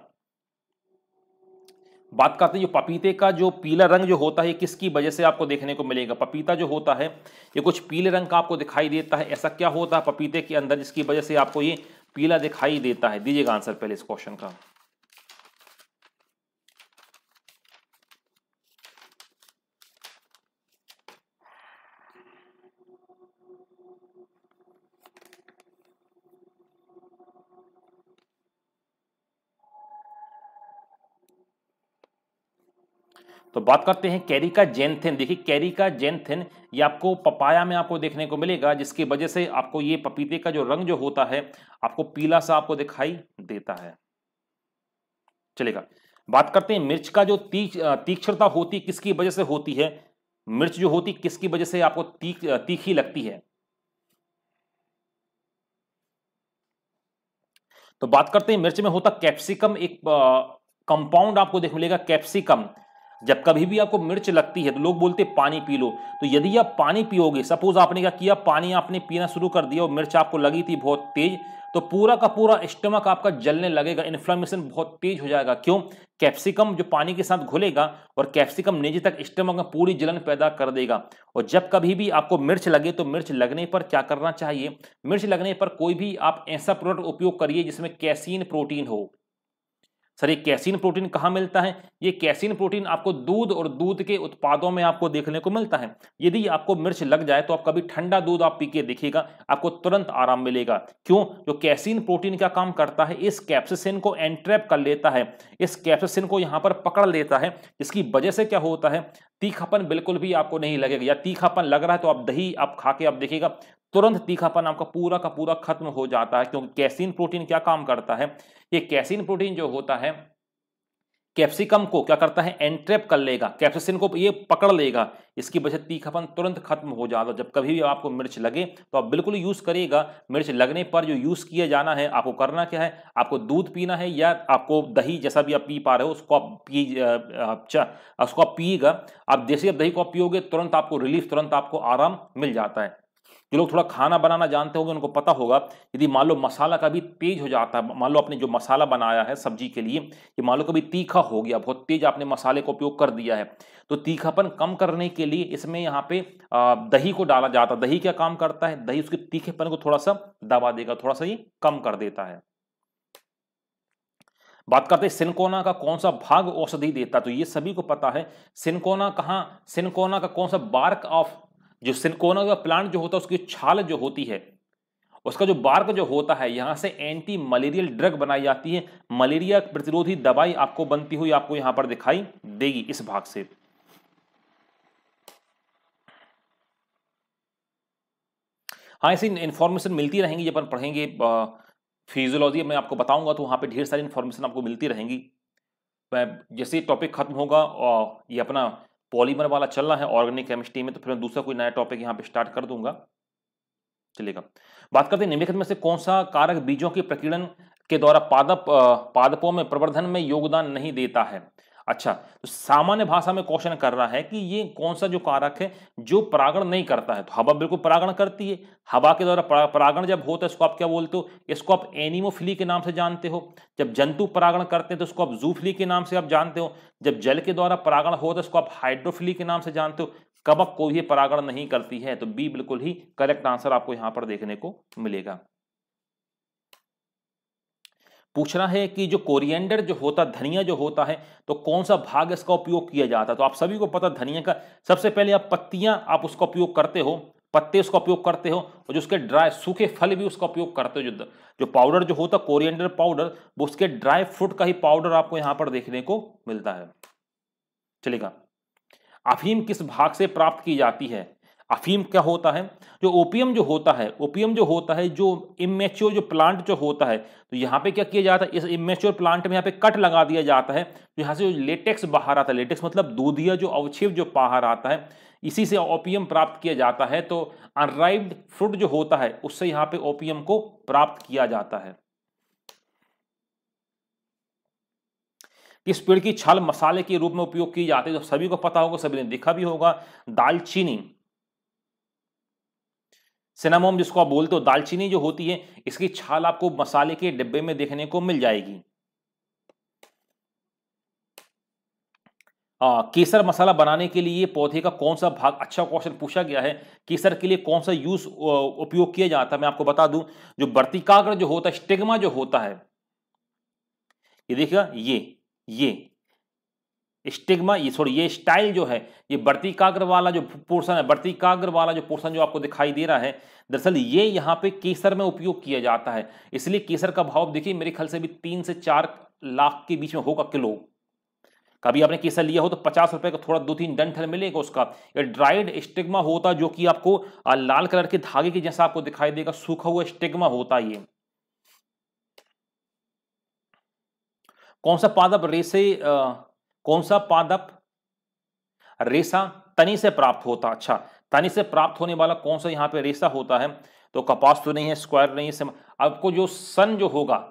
S1: बात करते हैं जो पपीते का जो पीला रंग जो होता है किसकी वजह से आपको देखने को मिलेगा पपीता जो होता है ये कुछ पीले रंग का आपको दिखाई देता है ऐसा क्या होता है पपीते के अंदर जिसकी वजह से आपको ये पीला दिखाई देता है दीजिएगा आंसर पहले इस क्वेश्चन का तो बात करते हैं कैरिका जेंथेन देखिए कैरिका जेंथेन ये आपको पपाया में आपको देखने को मिलेगा जिसकी वजह से आपको ये पपीते का जो रंग जो होता है आपको पीला सा आपको दिखाई देता है चलेगा बात करते हैं मिर्च का जो तीक्षणता होती किसकी वजह से होती है मिर्च जो होती किसकी वजह से आपको तीख तीखी लगती है तो बात करते हैं मिर्च में होता कैप्सिकम एक कंपाउंड आपको देख मिलेगा कैप्सिकम जब कभी भी आपको मिर्च लगती है तो लोग बोलते पानी पी लो तो यदि आप पानी पियोगे सपोज आपने क्या किया पानी आपने पीना शुरू कर दिया और मिर्च आपको लगी थी बहुत तेज तो पूरा का पूरा स्टमक आपका जलने लगेगा इन्फ्लामेशन बहुत तेज हो जाएगा क्यों कैप्सिकम जो पानी के साथ घुलेगा और कैप्सिकम नीचे तक स्टमक में पूरी जलन पैदा कर देगा और जब कभी भी आपको मिर्च लगे तो मिर्च लगने पर क्या करना चाहिए मिर्च लगने पर कोई भी आप ऐसा प्रोडक्ट उपयोग करिए जिसमें कैसीन प्रोटीन हो सर ये कैसीन प्रोटीन कहाँ मिलता है ये कैसीन प्रोटीन आपको दूध और दूध के उत्पादों में आपको देखने को मिलता है यदि आपको मिर्च लग जाए तो आप कभी ठंडा दूध आप पी के देखिएगा आपको तुरंत आराम मिलेगा क्यों जो कैसीन प्रोटीन का काम करता है इस कैप्सिसिन को एंट्रैप कर लेता है इस कैप्सिसिन को यहाँ पर पकड़ लेता है इसकी वजह से क्या होता है तीखापन बिल्कुल भी आपको नहीं लगेगा या तीखापन लग रहा है तो आप दही आप खा के आप देखिएगा तुरंत तीखापन आपका पूरा का पूरा खत्म हो जाता है क्योंकि कैसिन प्रोटीन क्या काम करता है ये कैसिन प्रोटीन जो होता है कैप्सिकम को क्या करता है एंट्रेप कर लेगा कैप्सिसिन को ये पकड़ लेगा इसकी वजह तीखापन तुरंत खत्म हो जाता है जब कभी भी आपको मिर्च लगे तो आप बिल्कुल यूज़ करिएगा मिर्च लगने पर जो यूज़ किया जाना है आपको करना क्या है आपको दूध पीना है या आपको दही जैसा भी आप पी पा रहे हो उसको आप पी अच्छा उसको आप पिएगा आप जैसे आप दही को आप पियोगे तुरंत आपको रिलीफ तुरंत आपको आराम मिल जाता है जो लोग थोड़ा खाना बनाना जानते होंगे उनको पता होगा यदि मान लो मसाला कभी तेज हो जाता है मान लो आपने जो मसाला बनाया है सब्जी के लिए ये मान लो कभी तीखा हो गया बहुत तेज आपने मसाले का उपयोग कर दिया है तो तीखापन कम करने के लिए इसमें यहाँ पे दही को डाला जाता है दही क्या काम करता है दही उसके तीखेपन को थोड़ा सा दबा देगा थोड़ा सा ये कम कर देता है बात करते हैं सिनकोना का कौन सा भाग औषधि देता तो ये सभी को पता है सिनकोना कहाँ सिनकोना का कौन सा बार्क ऑफ जो सिलिकोना का प्लांट जो होता है उसकी छाल जो होती है उसका जो बार्क जो होता है यहाँ से एंटी मलेरियल ड्रग बनाई जाती है मलेरिया प्रतिरोधी दवाई आपको बनती हुई आपको यहाँ पर दिखाई देगी इस भाग से हाँ ऐसी इन्फॉर्मेशन मिलती रहेंगी जब अपन पढ़ेंगे फिजियोलॉजी मैं आपको बताऊंगा तो वहाँ पे ढेर सारी इन्फॉर्मेशन आपको मिलती रहेंगी जैसे टॉपिक खत्म होगा और ये अपना पॉलीमर वाला चलना है ऑर्गेनिक केमिस्ट्री में तो फिर मैं दूसरा कोई नया टॉपिक यहाँ पे स्टार्ट कर दूंगा चलेगा बात करते हैं निम्नलिखित में से कौन सा कारक बीजों के प्रकीर्णन के द्वारा पादप पादपों में प्रवर्धन में योगदान नहीं देता है अच्छा तो सामान्य भाषा में क्वेश्चन कर रहा है कि ये कौन सा जो कारक है जो परागण नहीं करता है तो हवा बिल्कुल परागण करती है हवा के द्वारा परागण जब होता है इसको आप क्या बोलते हो इसको आप एनिमोफिली के नाम से जानते हो जब जंतु परागण करते हैं तो उसको आप जूफिली के नाम से आप जानते हो जब जल के द्वारा परागण होता है उसको आप हाइड्रोफिली के नाम से जानते हो कबक को भी परागण नहीं करती है तो बी बिल्कुल ही करेक्ट आंसर आपको यहाँ पर देखने को मिलेगा पूछना है कि जो कोरिएंडर जो होता धनिया जो होता है तो कौन सा भाग इसका उपयोग किया जाता है तो आप सभी को पता धनिया का सबसे पहले आप पत्तियां आप उसका उपयोग करते हो पत्ते उसका उपयोग करते हो और जो उसके ड्राई सूखे फल भी उसका उपयोग करते हो जो जो पाउडर जो होता कोरिएंडर पाउडर वो उसके ड्राई फ्रूट का ही पाउडर आपको यहां पर देखने को मिलता है चलेगा अफीम किस भाग से प्राप्त की जाती है अफीम क्या होता है जो ओपियम जो होता है ओपियम जो होता है जो इमेच्योर जो प्लांट जो होता है तो यहाँ पे क्या किया जाता है इस इमेच्योर प्लांट में यहाँ पे कट लगा दिया जाता है तो यहाँ से जो लेटेक्स बाहर आता है लेटेक्स मतलब दूधिया जो अवक्षेप जो बाहर आता है इसी से ओपियम प्राप्त किया जाता है तो अनराइव्ड फ्रूट जो होता है उससे यहाँ पे ओपियम को प्राप्त किया जाता है किस पेड़ की छाल मसाले के रूप में उपयोग की जाती है तो सभी को पता होगा सभी ने देखा भी होगा दालचीनी सिनामोम जिसको आप बोलते हो दालचीनी जो होती है इसकी छाल आपको मसाले के डिब्बे में देखने को मिल जाएगी आ, हाँ, केसर मसाला बनाने के लिए पौधे का कौन सा भाग अच्छा क्वेश्चन पूछा गया है केसर के लिए कौन सा यूज उपयोग किया जाता है मैं आपको बता दूं जो बर्तिकाग्र जो होता है स्टिग्मा जो होता है ये देखिएगा ये ये स्टिग्मा ये सॉरी ये स्टाइल जो है ये बढ़ती काग्र वाला जो पोर्शन है बढ़ती काग्र वाला जो पोर्शन जो आपको दिखाई दे रहा है दरअसल ये यहाँ पे केसर में उपयोग किया जाता है इसलिए केसर का भाव देखिए मेरे ख्याल से भी तीन से चार लाख के बीच में होगा किलो कभी आपने केसर लिया हो तो पचास रुपए का थोड़ा दो तीन डंठल मिलेगा उसका ये ड्राइड स्टिग्मा होता जो कि आपको लाल कलर के धागे के जैसा आपको दिखाई देगा सूखा हुआ स्टिग्मा होता ये कौन सा पादप रेसे आ, कौन सा पादप रेशा तनी से प्राप्त होता अच्छा तनी से प्राप्त होने वाला कौन सा यहां पे रेशा होता है तो कपास तो नहीं है स्क्वायर नहीं है आपको जो सन जो होगा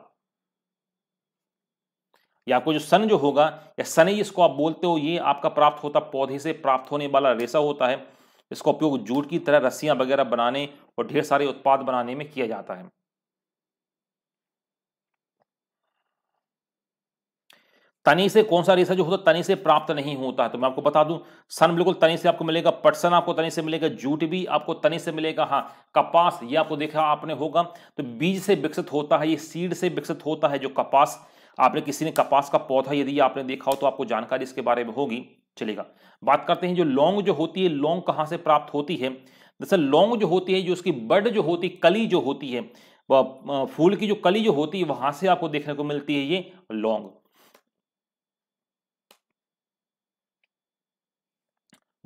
S1: या आपको जो सन जो होगा या ही इसको आप बोलते हो ये आपका प्राप्त होता पौधे से प्राप्त होने वाला रेशा होता है इसका उपयोग जूट की तरह रस्सियां वगैरह बनाने और ढेर सारे उत्पाद बनाने में किया जाता है तनी से कौन सा रेशा जो होता है तनी से प्राप्त नहीं होता है तो मैं आपको बता दूं सन बिल्कुल तनी से आपको मिलेगा पटसन आपको तनी से मिलेगा जूट भी आपको तनी से मिलेगा हाँ कपास ये आपको देखा आपने होगा तो बीज से विकसित होता है ये सीड से विकसित होता है जो कपास आपने किसी ने कपास का पौधा यदि आपने देखा हो तो आपको जानकारी इसके बारे में होगी चलेगा बात करते हैं जो लौंग जो होती है लौंग कहाँ से प्राप्त होती है दरअसल लौंग जो होती है जो उसकी बड जो होती है कली जो होती है वह फूल की जो कली जो होती है वहाँ से आपको देखने को मिलती है ये लौंग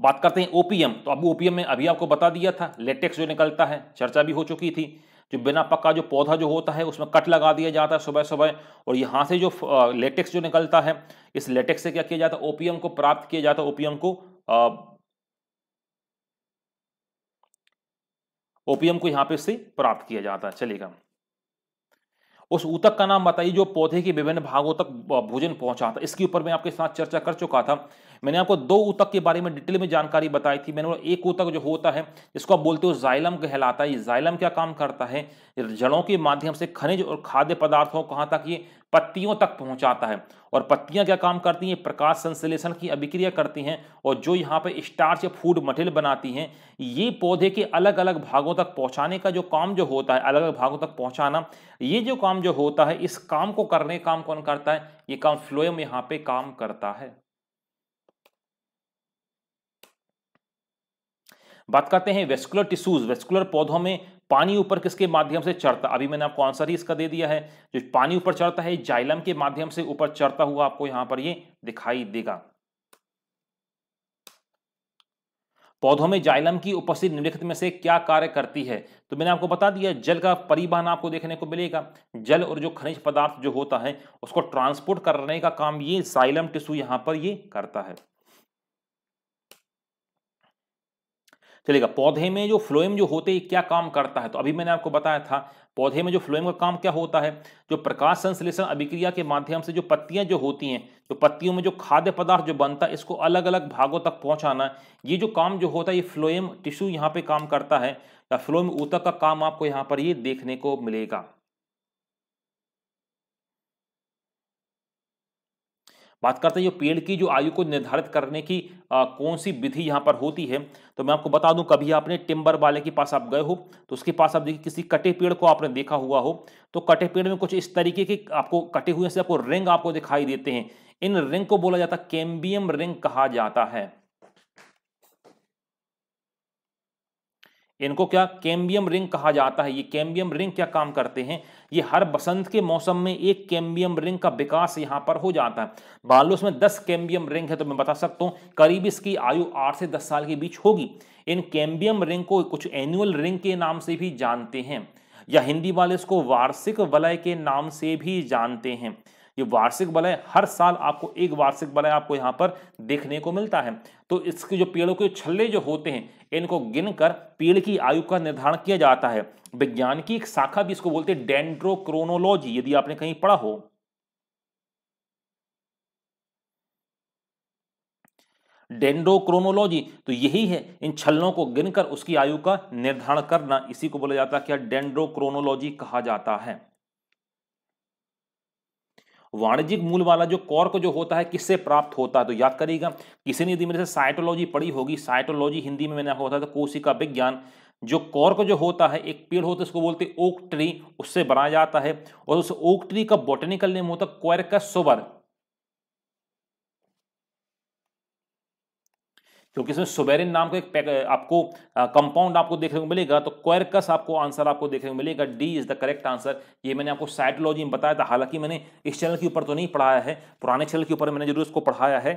S1: बात करते हैं ओपीएम तो अब ओपीएम में अभी आपको बता दिया था लेटेक्स जो निकलता है चर्चा भी हो चुकी थी जो बिना पक्का जो पौधा जो होता है उसमें कट लगा दिया जाता है सुबह सुबह और यहाँ से जो लेटेक्स जो निकलता है इस लेटेक्स से क्या किया जाता है ओपीएम को प्राप्त किया जाता है ओपीएम को ओपीएम को यहाँ पे इससे प्राप्त किया जाता है चलेगा उस ऊतक का नाम बताइए जो पौधे के विभिन्न भागों तक भोजन पहुंचाता इसके ऊपर मैं आपके साथ चर्चा कर चुका था मैंने आपको दो ऊतक के बारे में डिटेल में जानकारी बताई थी मैंने एक ऊतक जो होता है इसको आप बोलते हो जाइलम कहलाता है ये जाइलम क्या काम करता है जड़ों के माध्यम से खनिज और खाद्य पदार्थों कहाँ तक ये पत्तियों तक पहुंचाता है और पत्तियां क्या काम करती हैं प्रकाश संश्लेषण की अभिक्रिया करती हैं और जो यहाँ पे स्टार्च या फूड मटेरियल बनाती हैं ये पौधे के अलग अलग भागों तक पहुंचाने का जो काम जो होता है अलग अलग भागों तक पहुंचाना ये जो काम जो होता है इस काम को करने काम कौन करता है ये काम फ्लोएम यहाँ पे काम करता है बात करते हैं वेस्कुलर टिश्यूज वेस्कुलर पौधों में पानी ऊपर किसके माध्यम से चढ़ता अभी मैंने आपको आंसर ही इसका दे दिया है जो पानी ऊपर चढ़ता है जाइलम के माध्यम से ऊपर चढ़ता हुआ आपको यहां पर ये दिखाई देगा पौधों में जाइलम की उपस्थिति निम्नलिखित में से क्या कार्य करती है तो मैंने आपको बता दिया जल का परिवहन आपको देखने को मिलेगा जल और जो खनिज पदार्थ जो होता है उसको ट्रांसपोर्ट करने का काम ये जाइलम टिश्यू यहाँ पर ये करता है चलेगा पौधे में जो फ्लोएम जो होते हैं क्या काम करता है तो अभी मैंने आपको बताया था पौधे में जो फ्लोएम का काम क्या होता है जो प्रकाश संश्लेषण अभिक्रिया के माध्यम से जो पत्तियां जो होती हैं जो तो पत्तियों में जो खाद्य पदार्थ जो बनता है इसको अलग अलग भागों तक पहुंचाना ये जो काम जो होता है ये फ्लोएम टिश्यू यहाँ पे काम करता है या फ्लोएम ऊतक का काम आपको यहाँ पर ये देखने को मिलेगा बात करते हैं जो पेड़ की जो आयु को निर्धारित करने की आ, कौन सी विधि यहाँ पर होती है तो मैं आपको बता दूं कभी आपने टिम्बर वाले के पास आप गए हो तो उसके पास आप देखिए किसी कटे पेड़ को आपने देखा हुआ हो तो कटे पेड़ में कुछ इस तरीके के आपको कटे हुए से आपको रिंग आपको दिखाई देते हैं इन रिंग को बोला जाता है कैम्बियम रिंग कहा जाता है इनको क्या कैम्बियम रिंग कहा जाता है ये कैम्बियम रिंग क्या काम करते हैं ये हर बसंत के मौसम में एक कैम्बियम रिंग का विकास यहाँ पर हो जाता है बालो उसमें दस कैम्बियम रिंग है तो मैं बता सकता हूँ करीब इसकी आयु आठ से दस साल के बीच होगी इन कैम्बियम रिंग को कुछ एनुअल रिंग के नाम से भी जानते हैं या हिंदी वाले इसको वार्षिक वलय के नाम से भी जानते हैं ये वार्षिक वलय हर साल आपको एक वार्षिक वलय आपको यहाँ पर देखने को मिलता है तो इसके जो पेड़ों के छल्ले जो होते हैं इनको गिनकर पेड़ की आयु का निर्धारण किया जाता है विज्ञान की एक शाखा भी इसको बोलते हैं डेंड्रोक्रोनोलॉजी यदि आपने कहीं पढ़ा हो डेंड्रोक्रोनोलॉजी तो यही है इन छलों को गिनकर उसकी आयु का निर्धारण करना इसी को बोला जाता है क्या डेंड्रोक्रोनोलॉजी कहा जाता है वाणिज्यिक मूल वाला जो कॉर्क जो होता है किससे प्राप्त होता है तो याद करिएगा किसी ने यदि मेरे से साइटोलॉजी पढ़ी होगी साइटोलॉजी हिंदी में मैंने आपको बताया था कोशिका विज्ञान जो कॉर्क जो होता है एक पेड़ होता है उसको बोलते हैं ओक ट्री उससे बनाया जाता है और उस ओक ट्री का बॉटनिकल नेम होता है क्वेरकस सोवर क्योंकि इसमें सुबेरिन नाम का एक आपको कंपाउंड आपको देखने को मिलेगा तो क्वेरकस आपको आंसर आपको देखने को मिलेगा D is the correct answer ये मैंने आपको साइटोलॉजी में बताया था हालांकि मैंने इस चैनल के ऊपर तो नहीं पढ़ाया है पुराने चैनल के ऊपर मैंने जरूर इसको पढ़ाया है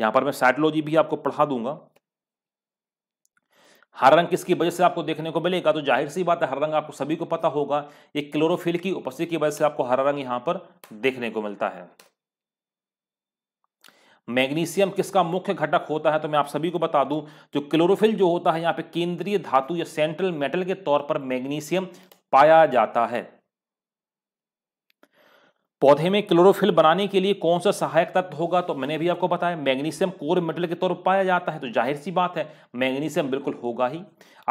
S1: यहां पर मैं साइटोलॉजी भी आपको पढ़ा दूंगा हर रंग किसकी वजह से आपको देखने को मिलेगा तो जाहिर सी बात है हर रंग आपको सभी को पता होगा ये क्लोरोफिल की उपस्थिति की वजह से आपको हर रंग यहां पर देखने को मिलता है मैग्नीशियम किसका मुख्य घटक होता है तो मैं आप सभी को बता दूं जो क्लोरोफिल जो होता है यहाँ पे केंद्रीय धातु या सेंट्रल मेटल के तौर पर मैग्नीशियम पाया जाता है पौधे में क्लोरोफिल बनाने के लिए कौन सा सहायक तत्व होगा तो मैंने भी आपको बताया मैग्नीशियम कोर मेटल के तौर पर पाया जाता है तो जाहिर सी बात है मैग्नीशियम बिल्कुल होगा ही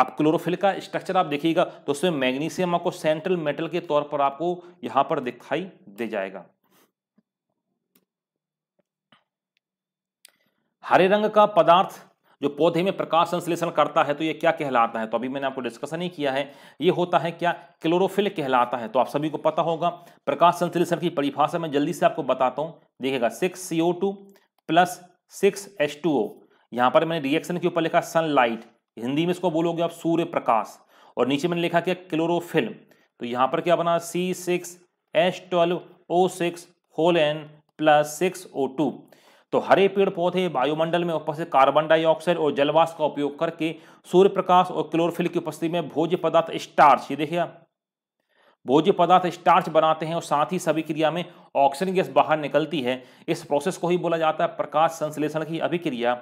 S1: आप क्लोरोफिल का स्ट्रक्चर आप देखिएगा तो उसमें मैग्नीशियम आपको सेंट्रल मेटल के तौर पर आपको यहाँ पर दिखाई दे जाएगा हरे रंग का पदार्थ जो पौधे में प्रकाश संश्लेषण करता है तो ये क्या कहलाता है तो अभी मैंने आपको डिस्कशन ही किया है ये होता है क्या क्लोरोफिल कहलाता है तो आप सभी को पता होगा प्रकाश संश्लेषण की परिभाषा मैं जल्दी से आपको बताता हूँ देखिएगा six C O two plus six H two O यहाँ पर मैंने रिएक्शन के ऊपर लिखा सनलाइट हिंदी में इसको बोलोगे आप सूर्य प्रकाश और नीचे मैंने लिखा क्या क्लोरोफिल तो यहाँ पर क्या बना C six H twelve O six whole N plus six O two तो हरे पेड़ पौधे वायुमंडल में उपस्थित कार्बन डाइऑक्साइड और जलवास का उपयोग करके सूर्य प्रकाश और क्लोरोफिल की उपस्थिति में भोज्य पदार्थ स्टार्च ये देखिए भोज्य पदार्थ स्टार्च बनाते हैं और साथ ही सभी क्रिया में ऑक्सीजन गैस बाहर निकलती है इस प्रोसेस को ही बोला जाता है प्रकाश संश्लेषण की अभिक्रिया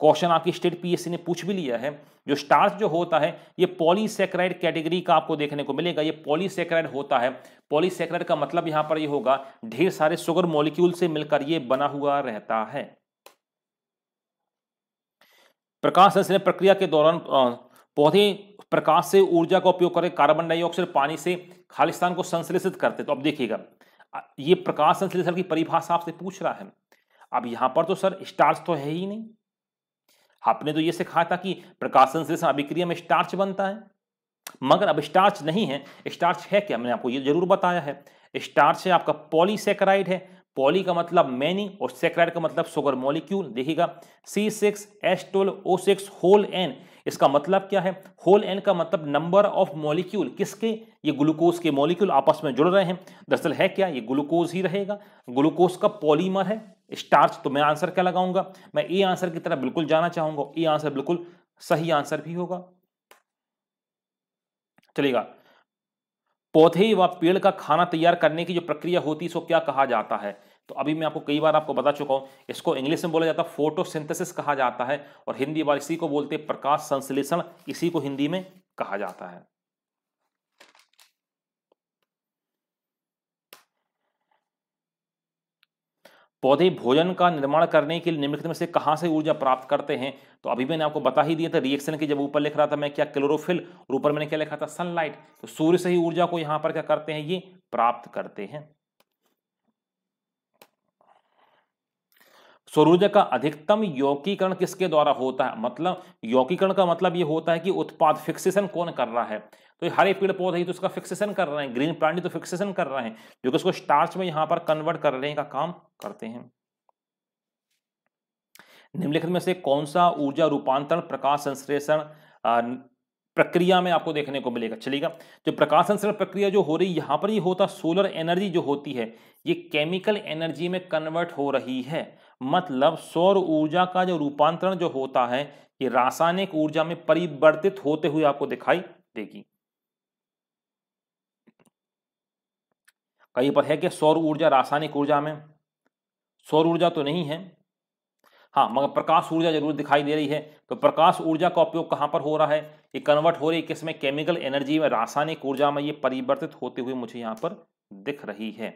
S1: क्वेश्चन आपकी स्टेट पीएससी ने पूछ भी लिया है जो स्टार्च जो होता है ये पॉलीसेक्राइड कैटेगरी का आपको देखने को मिलेगा ये पॉलीसेक्राइड होता है पॉलीसेक्राइड का मतलब यहाँ पर ये होगा ढेर सारे शुगर मोलिक्यूल से मिलकर ये बना हुआ रहता है प्रकाश संश्लेषण प्रक्रिया के दौरान पौधे प्रकाश से ऊर्जा का उपयोग करके कार्बन डाइऑक्साइड पानी से खालिस्तान को संश्लेषित करते तो अब देखिएगा ये प्रकाश संश्लेषण की परिभाषा आपसे पूछ रहा है अब यहाँ पर तो सर स्टार्च तो है ही नहीं आपने तो ये सिखाया था कि प्रकाश संश्लेषण अभिक्रिया में स्टार्च बनता है मगर अब स्टार्च नहीं है स्टार्च है क्या मैंने आपको ये जरूर बताया है स्टार्च है आपका पॉलीसेक्राइड है पॉली का मतलब मैनी और सेक्राइड का मतलब सुगर मॉलिक्यूल देखिएगा C six S twelve O six whole N इसका मतलब क्या है होल एन का मतलब नंबर ऑफ मॉलिक्यूल किसके ये ग्लूकोज के मॉलिक्यूल आपस में जुड़ रहे हैं दरअसल है क्या ये ग्लूकोज ही रहेगा ग्लूकोज का पॉलीमर है स्टार्च तो मैं आंसर क्या लगाऊंगा मैं ए आंसर की तरफ बिल्कुल जाना चाहूंगा ए आंसर बिल्कुल सही आंसर भी होगा चलेगा पौधे व पेड़ का खाना तैयार करने की जो प्रक्रिया होती है इसको क्या कहा जाता है तो अभी मैं आपको कई बार आपको बता चुका हूँ इसको इंग्लिश में बोला जाता है फोटोसिंथेसिस कहा जाता है और हिंदी बार इसी को बोलते हैं प्रकाश संश्लेषण इसी को हिंदी में कहा जाता है पौधे भोजन का निर्माण करने के लिए निम्नलिखित में से कहां से ऊर्जा प्राप्त करते हैं तो अभी मैंने आपको बता ही दिया था रिएक्शन के जब ऊपर लिख रहा था मैं क्या क्लोरोफिल और ऊपर मैंने क्या लिखा था सनलाइट तो सूर्य से ही ऊर्जा को यहां पर क्या करते हैं ये प्राप्त करते हैं सूर्य का अधिकतम यौकीकरण किसके द्वारा होता है मतलब यौकीकरण का मतलब ये होता है कि उत्पाद फिक्सेशन कौन कर रहा है तो हरे पेड़ पौधे तो उसका फिक्सेशन कर रहे हैं ग्रीन प्लांट तो फिक्सेशन कर रहे हैं जो कि उसको स्टार्च में यहां पर कन्वर्ट करने का काम करते हैं निम्नलिखित में से कौन सा ऊर्जा रूपांतरण प्रकाश संश्लेषण प्रक्रिया में आपको देखने को मिलेगा चलेगा जो प्रकाश संश्लेषण प्रक्रिया जो हो रही है यहां पर ही होता सोलर एनर्जी जो होती है ये केमिकल एनर्जी में कन्वर्ट हो रही है मतलब सौर ऊर्जा का जो रूपांतरण जो होता है ये रासायनिक ऊर्जा में परिवर्तित होते हुए आपको दिखाई देगी कहीं पर है कि सौर ऊर्जा रासायनिक ऊर्जा में सौर ऊर्जा तो नहीं है हाँ मगर प्रकाश ऊर्जा जरूर दिखाई दे रही है तो प्रकाश ऊर्जा का उपयोग कहाँ पर हो रहा है ये कन्वर्ट हो रही है किसमें केमिकल एनर्जी में रासायनिक ऊर्जा में ये परिवर्तित होते हुए मुझे यहाँ पर दिख रही है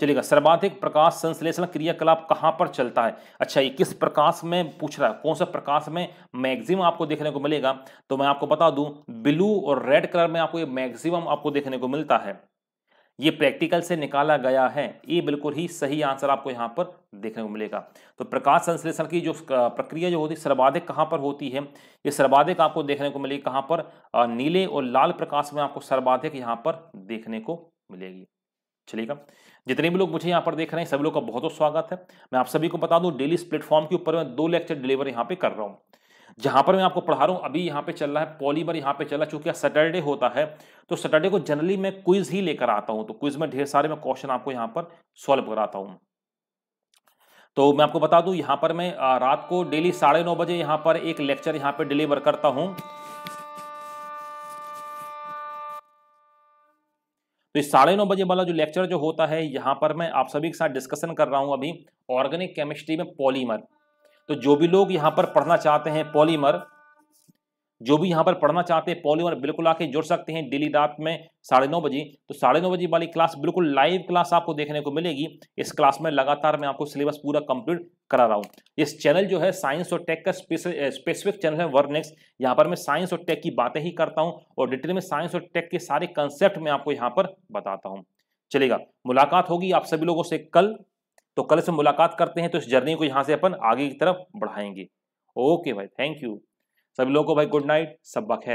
S1: चलेगा सर्वाधिक प्रकाश संश्लेषण क्रियाकलाप कहाँ पर चलता है अच्छा ये किस प्रकाश में पूछ रहा है कौन सा प्रकाश में मैक्सिमम आपको देखने को मिलेगा तो मैं आपको बता दूं ब्लू और रेड कलर में आपको ये मैक्सिमम आपको देखने को मिलता है ये प्रैक्टिकल से निकाला गया है ये बिल्कुल ही सही आंसर आपको यहाँ पर देखने को मिलेगा तो प्रकाश संश्लेषण की जो प्रक्रिया जो होती है सर्वाधिक कहाँ पर होती है ये सर्वाधिक आपको देखने को मिलेगी कहाँ पर नीले और लाल प्रकाश में आपको सर्वाधिक यहाँ पर देखने को मिलेगी चलेगा जितने भी लोग मुझे यहाँ पर देख रहे हैं सभी लोग का बहुत बहुत स्वागत है मैं आप सभी को बता दूं डेली इस प्लेटफॉर्म के ऊपर मैं दो लेक्चर डिलीवर यहाँ पे कर रहा हूँ जहाँ पर मैं आपको पढ़ा रहा हूँ अभी यहाँ पे चल रहा है पॉलीमर यहाँ पे चल रहा है चूंकि सैटरडे होता है तो सैटरडे को जनरली मैं क्विज ही लेकर आता हूँ तो क्विज में ढेर सारे मैं क्वेश्चन आपको यहाँ पर सॉल्व कराता हूँ तो मैं आपको बता दूं यहाँ पर मैं रात को डेली साढ़े नौ बजे यहाँ पर एक लेक्चर यहाँ पर डिलीवर करता हूँ तो इस साढ़े नौ बजे वाला जो लेक्चर जो होता है यहाँ पर मैं आप सभी के साथ डिस्कशन कर रहा हूँ अभी ऑर्गेनिक केमिस्ट्री में पॉलीमर तो जो भी लोग यहाँ पर पढ़ना चाहते हैं पॉलीमर जो भी यहाँ पर पढ़ना चाहते हैं पॉलीमर बिल्कुल आके जुड़ सकते हैं डेली रात में साढ़े नौ बजे तो साढ़े नौ बजे वाली क्लास बिल्कुल लाइव क्लास आपको देखने को मिलेगी इस क्लास में लगातार मैं आपको सिलेबस पूरा कंप्लीट करा रहा हूँ इस चैनल जो है साइंस और टेक का स्पेसिफिक चैनल है वर्नेक्स यहाँ पर मैं साइंस और टेक की बातें ही करता हूँ और डिटेल में साइंस और टेक के सारे कंसेप्ट मैं आपको यहाँ पर बताता हूँ चलेगा मुलाकात होगी आप सभी लोगों से कल तो कल से मुलाकात करते हैं तो इस जर्नी को यहाँ से अपन आगे की तरफ बढ़ाएंगे ओके भाई थैंक यू सभी लोगों को भाई गुड नाइट सब बखैर